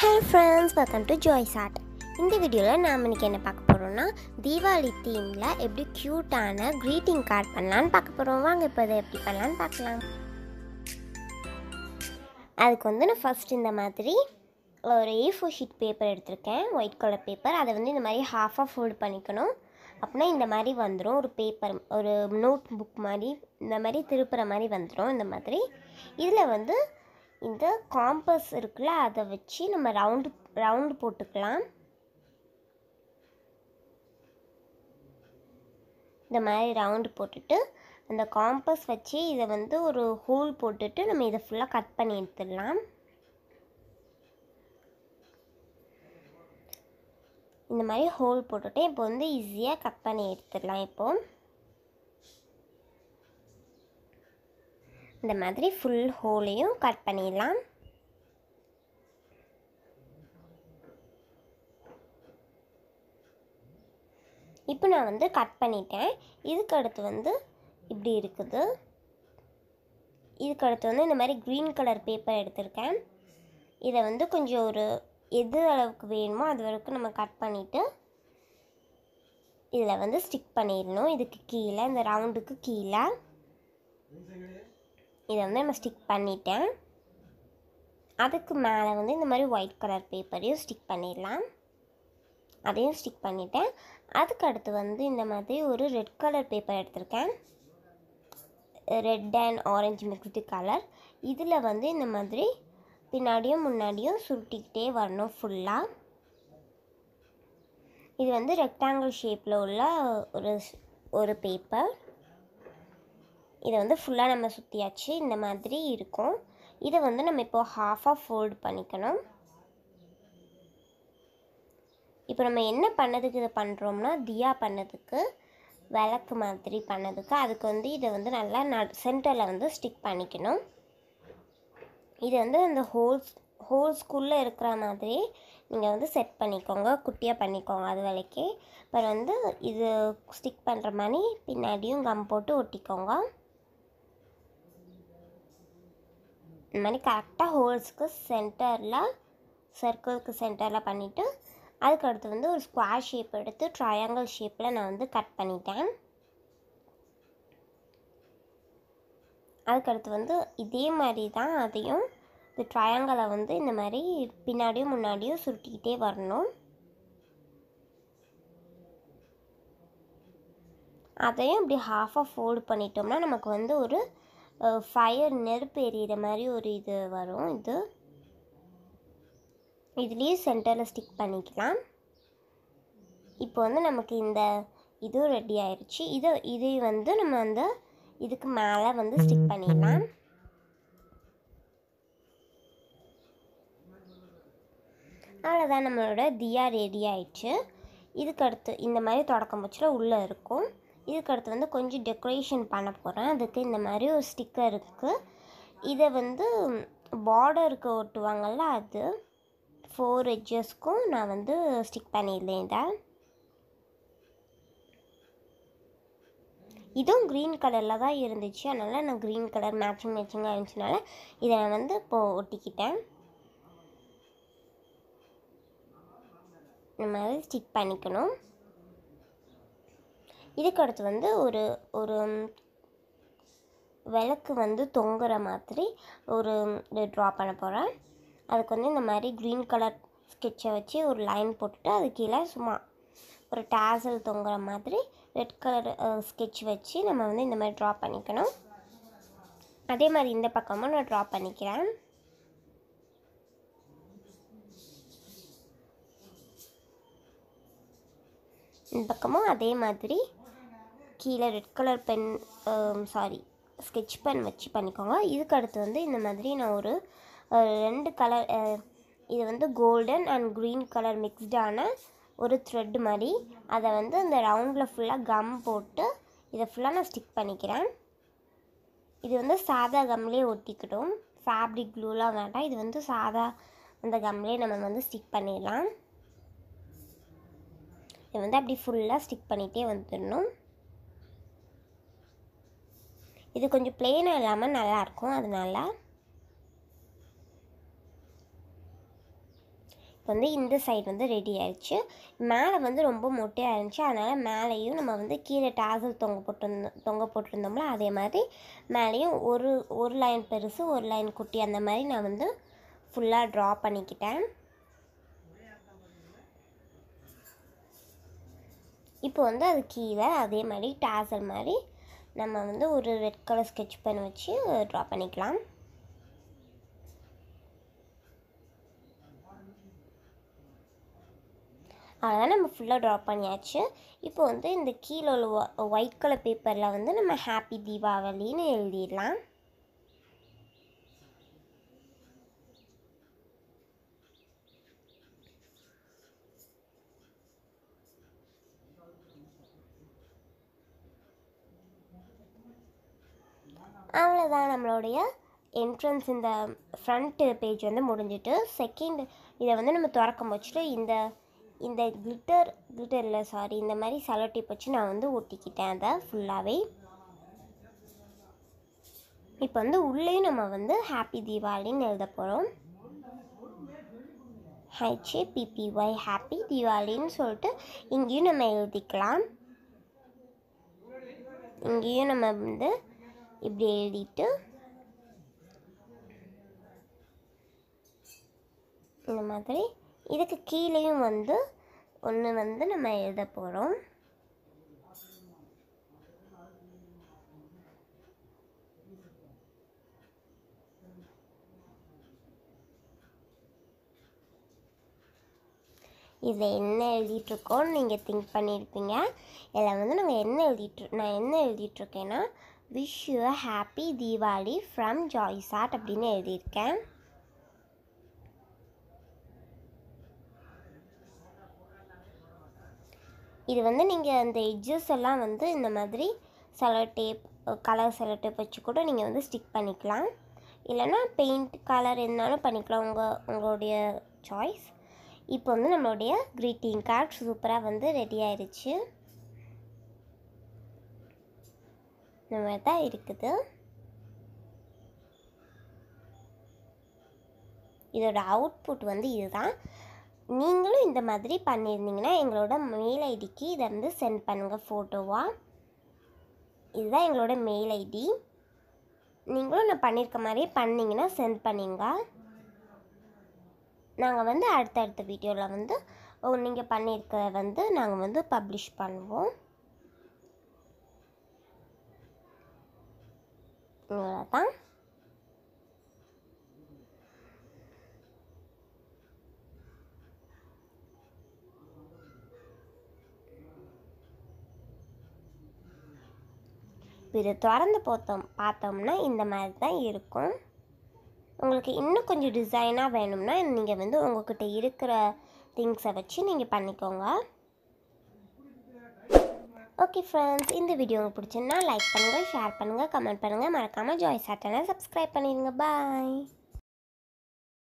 hey friends welcome to Joy's Art இந்த வீடியோவில் நாம் இன்றைக்கி என்ன பார்க்க போகிறோம்னா தீபாவளி தீமில் எப்படி க்யூட்டான க்ரீட்டிங் கார்டு பண்ணலான்னு பார்க்க போகிறோம் வாங்க இப்போ அதை எப்படி பண்ணலான்னு பார்க்கலாம் அதுக்கு வந்து நான் ஃபஸ்ட் இந்த மாதிரி ஒரு ஏ ஃபோர் ஷீட் பேப்பர் எடுத்திருக்கேன் ஒயிட் கலர் பேப்பர் அதை வந்து இந்த மாதிரி ஹாஃப் ஹாஃபாக ஃபோல்டு பண்ணிக்கணும் அப்படின்னா இந்த மாதிரி வந்துடும் ஒரு பேப்பர் ஒரு நோட் புக் மாதிரி இந்த மாதிரி திருப்புற மாதிரி வந்துடும் இந்த மாதிரி இதில் வந்து இந்த காம்பஸ் இருக்குல்ல அதை வச்சு நம்ம ரவுண்டு ரவுண்டு போட்டுக்கலாம் இந்த மாதிரி ரவுண்டு போட்டுட்டு அந்த காம்பஸ் வச்சு இதை வந்து ஒரு ஹோல் போட்டுட்டு நம்ம இதை ஃபுல்லாக கட் பண்ணி எடுத்துடலாம் இந்த மாதிரி ஹோல் போட்டுட்டு இப்போ வந்து ஈஸியாக கட் பண்ணி எடுத்துடலாம் இப்போது இந்த மாதிரி ஃபுல் ஹோலையும் கட் பண்ணிடலாம் இப்போ நான் வந்து கட் பண்ணிட்டேன் இதுக்கடுத்து வந்து இப்படி இருக்குது இதுக்கடுத்து வந்து இந்த மாதிரி க்ரீன் கலர் பேப்பர் எடுத்திருக்கேன் இதை வந்து கொஞ்சம் ஒரு எது அளவுக்கு வேணுமோ அது வரைக்கும் நம்ம கட் பண்ணிவிட்டு இதில் வந்து ஸ்டிக் பண்ணிடணும் இதுக்கு கீழே இந்த ரவுண்டுக்கு கீழே இதை வந்து நம்ம ஸ்டிக் பண்ணிட்டேன் அதுக்கு மேலே வந்து இந்த மாதிரி ஒயிட் கலர் பேப்பரையும் ஸ்டிக் பண்ணிடலாம் அதையும் ஸ்டிக் பண்ணிட்டேன் அதுக்கு அடுத்து வந்து இந்த மாதிரி ஒரு ரெட் கலர் பேப்பர் எடுத்திருக்கேன் red and orange mixed colour இதில் வந்து இந்த மாதிரி பின்னாடியும் முன்னாடியும் சுருட்டிக்கிட்டே வரணும் ஃபுல்லாக இது வந்து ரெக்டாங்கிள் ஷேப்பில் உள்ள ஒரு ஒரு பேப்பர் இதை வந்து ஃபுல்லாக நம்ம சுற்றியாச்சு இந்த மாதிரி இருக்கும் இதை வந்து நம்ம இப்போ ஹாஃபாக ஃபோல்டு பண்ணிக்கணும் இப்போ நம்ம என்ன பண்ணதுக்கு இதை பண்ணுறோம்னா தியா பண்ணதுக்கு விளக்கு மாதிரி பண்ணதுக்கு அதுக்கு வந்து இதை வந்து நல்லா ந சென்டரில் வந்து ஸ்டிக் பண்ணிக்கணும் இது வந்து அந்த ஹோல்ஸ் ஹோல்ஸ்குள்ளே இருக்கிற மாதிரி நீங்கள் வந்து செட் பண்ணிக்கோங்க குட்டியாக பண்ணிக்கோங்க அது வரைக்கும் அப்புறம் வந்து இது ஸ்டிக் பண்ணுற மாதிரி பின்னாடியும் கம் போட்டு ஒட்டிக்கோங்க மாதிரி கரெக்டாக ஹோல்ஸ்க்கு சென்டரில் சர்க்கிளுக்கு சென்டரில் பண்ணிவிட்டு அதுக்கடுத்து வந்து ஒரு ஸ்கொயர் ஷேப் எடுத்து ட்ரையாங்கிள் ஷேப்பில் நான் வந்து கட் பண்ணிட்டேன் அதுக்கடுத்து வந்து இதே மாதிரி தான் அதையும் இந்த ட்ரையாங்கலை வந்து இந்த மாதிரி பின்னாடியும் முன்னாடியும் சுருட்டிக்கிட்டே வரணும் அதையும் இப்படி ஹாஃபாக ஃபோல்டு பண்ணிட்டோம்னா நமக்கு வந்து ஒரு ஃபயர் நெருப்பு எரியிற மாதிரி ஒரு இது வரும் இது இதுலேயே சென்டரில் ஸ்டிக் பண்ணிக்கலாம் இப்போ வந்து நமக்கு இந்த இதுவும் ரெடி ஆயிடுச்சு இது இது வந்து நம்ம வந்து இதுக்கு மேலே வந்து ஸ்டிக் பண்ணிடலாம் அவ்வளோதான் நம்மளோட தியா ரெடி ஆயிடுச்சு இதுக்கு அடுத்து இந்த மாதிரி தொடக்கம் பட்சில் உள்ளே இருக்கும் இதுக்கடுத்து வந்து கொஞ்சம் டெக்கரேஷன் பண்ண போகிறேன் அதுக்கு இந்த மாதிரி ஒரு ஸ்டிக்கர் இருக்குது இதை வந்து பார்டருக்கு ஒட்டுவாங்கள்ல அது ஃபோர் எஜ்ஜஸ்க்கும் நான் வந்து ஸ்டிக் பண்ணியிருந்தேன் இதை இதுவும் க்ரீன் கலரில் தான் இருந்துச்சு அதனால் நான் க்ரீன் கலர் மேட்சிங் மேட்சிங்காக இருந்துச்சுனால இதை நான் வந்து இப்போது ஒட்டிக்கிட்டேன் இந்த மாதிரி ஸ்டிக் பண்ணிக்கணும் இதுக்கடுத்து வந்து ஒரு ஒரு விளக்கு வந்து தொங்குற மாதிரி ஒரு ட்ரா பண்ண போகிறேன் அதுக்கு வந்து இந்த மாதிரி க்ரீன் கலர் ஸ்கெட்சை வச்சு ஒரு லைன் போட்டுட்டு அது கீழே சும்மா ஒரு டேசல் தொங்குற மாதிரி ரெட் கலர் ஸ்கெட்ச் வச்சு நம்ம வந்து இந்த மாதிரி ட்ரா பண்ணிக்கணும் அதே மாதிரி இந்த பக்கமும் நான் ட்ரா பண்ணிக்கிறேன் இந்த பக்கமும் அதே மாதிரி கீழே red colour pen sorry sketch pen வச்சு பண்ணிக்கோங்க இதுக்கு அடுத்து வந்து இந்த மாதிரி நான் ஒரு ரெண்டு கலர் இது வந்து கோல்டன் அண்ட் க்ரீன் கலர் மிக்ஸ்டான ஒரு த்ரெட் மாதிரி அதை வந்து இந்த ரவுண்டில் ஃபுல்லாக கம் போட்டு இதை ஃபுல்லாக நான் ஸ்டிக் பண்ணிக்கிறேன் இது வந்து சாதா கம்லேயே ஒட்டிக்கிட்டோம் ஃபேப்ரிக் க்ளூலாம் வேண்டாம் இது வந்து சாதா அந்த கம்லேயே நம்ம வந்து ஸ்டிக் பண்ணிடலாம் இது வந்து அப்படி ஃபுல்லாக ஸ்டிக் பண்ணிகிட்டே வந்துடணும் இது கொஞ்சம் பிளெயினாக இல்லாமல் நல்லாயிருக்கும் அதனால இப்போ வந்து இந்த சைடு வந்து ரெடி ஆயிடுச்சு மேலே வந்து ரொம்ப மொட்டையாக இருந்துச்சு அதனால் மேலேயும் நம்ம வந்து கீழே டாசல் தொங்க போட்டு தொங்க போட்டிருந்தோம்ல அதே மாதிரி மேலேயும் ஒரு ஒரு லைன் பெருசு ஒரு லைன் குட்டி அந்த மாதிரி நான் வந்து ஃபுல்லாக ட்ரா பண்ணிக்கிட்டேன் இப்போ வந்து அது கீழே அதே மாதிரி டாசல் மாதிரி நம்ம வந்து ஒரு ரெட் கலர் ஸ்கெட்ச் பென் வச்சு ட்ரா பண்ணிக்கலாம் அதான் நம்ம ஃபுல்லாக ட்ரா பண்ணியாச்சு இப்போ வந்து இந்த கீழே உள்ள ஒயிட் கலர் பேப்பரில் வந்து நம்ம ஹாப்பி தீபாவளின்னு எழுதிடலாம் அவ்வளோதான் நம்மளுடைய என்ட்ரன்ஸ் இந்த ஃப்ரண்ட்டு பேஜ் வந்து முடிஞ்சிட்டு செகண்ட் இதை வந்து நம்ம திறக்க வச்சுட்டு இந்த இந்த கிளிட்டர் கிளிட்டர் இல்லை சாரி இந்த மாதிரி சலோ டேப் வச்சு நான் வந்து ஒட்டிக்கிட்டேன் அதை ஃபுல்லாகவே இப்போ வந்து உள்ளே நம்ம வந்து ஹாப்பி தீபாவளின்னு எழுத போகிறோம் பிபி பிபிஒய் ஹாப்பி தீபாவளின்னு சொல்லிட்டு இங்கேயும் நம்ம எழுதிக்கலாம் இங்கேயும் நம்ம வந்து இப்படி எழுதிட்டு இந்த மாதிரி இதுக்கு கீழேயும் வந்து ஒன்று வந்து நம்ம எழுத போகிறோம் இதை என்ன எழுதிட்டுருக்கோன்னு நீங்கள் திங்க் பண்ணியிருப்பீங்க இதில் வந்து நாங்கள் என்ன எழுதிட்டு நான் என்ன எழுதிட்டுருக்கேன்னா wish you happy Deepavali from Joy's Art அப்படின்னு எழுதியிருக்கேன் இது வந்து நீங்கள் அந்த எட்ஜஸ் எல்லாம் வந்து இந்த மாதிரி சில டேப் கலர் சில டேப் வச்சு கூட நீங்கள் வந்து ஸ்டிக் பண்ணிக்கலாம் இல்லைனா பெயிண்ட் கலர் இருந்தாலும் பண்ணிக்கலாம் உங்கள் உங்களுடைய சாய்ஸ் இப்போ வந்து நம்மளுடைய க்ரீட்டிங் கார்ட் சூப்பராக வந்து ரெடி ஆயிடுச்சு இந்த மாதிரி தான் இருக்குது இதோட அவுட்புட் வந்து இதுதான் நீங்களும் இந்த மாதிரி பண்ணியிருந்தீங்கன்னா எங்களோட மெயில் ஐடிக்கு இதை வந்து சென்ட் பண்ணுங்கள் ஃபோட்டோவாக இதுதான் எங்களோட மெயில் ஐடி நீங்களும் நான் பண்ணியிருக்க மாதிரியே பண்ணிங்கன்னா சென்ட் பண்ணிங்க நாங்கள் வந்து அடுத்தடுத்த வீடியோவில் வந்து நீங்கள் பண்ணியிருக்க வந்து நாங்கள் வந்து பப்ளிஷ் பண்ணுவோம் அவ்வளோதான் இது திறந்து போத்தோம் பார்த்தோம்னா இந்த மாதிரி தான் இருக்கும் உங்களுக்கு இன்னும் கொஞ்சம் டிசைனாக வேணும்னா நீங்கள் வந்து உங்கள்கிட்ட இருக்கிற திங்ஸை வச்சு நீங்கள் பண்ணிக்கோங்க ஓகே ஃப்ரெண்ட்ஸ் இந்த வீடியோ பிடிச்சிருந்தா லைக் பண்ணுங்கள் ஷேர் பண்ணுங்கள் கமெண்ட் பண்ணுங்கள் மறக்காமல் ஜாய் சாட்டனை சப்ஸ்கிரைப் பண்ணிடுங்க பாய்